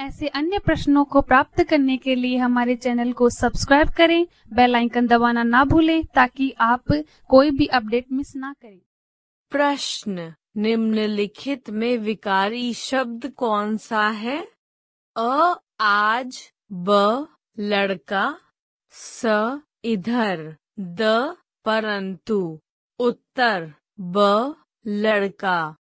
ऐसे अन्य प्रश्नों को प्राप्त करने के लिए हमारे चैनल को सब्सक्राइब करें बेल आइकन दबाना ना भूलें ताकि आप कोई भी अपडेट मिस ना करें प्रश्न निम्नलिखित में विकारी शब्द कौन सा है अ आज ब लड़का स इधर द परंतु उत्तर ब लड़का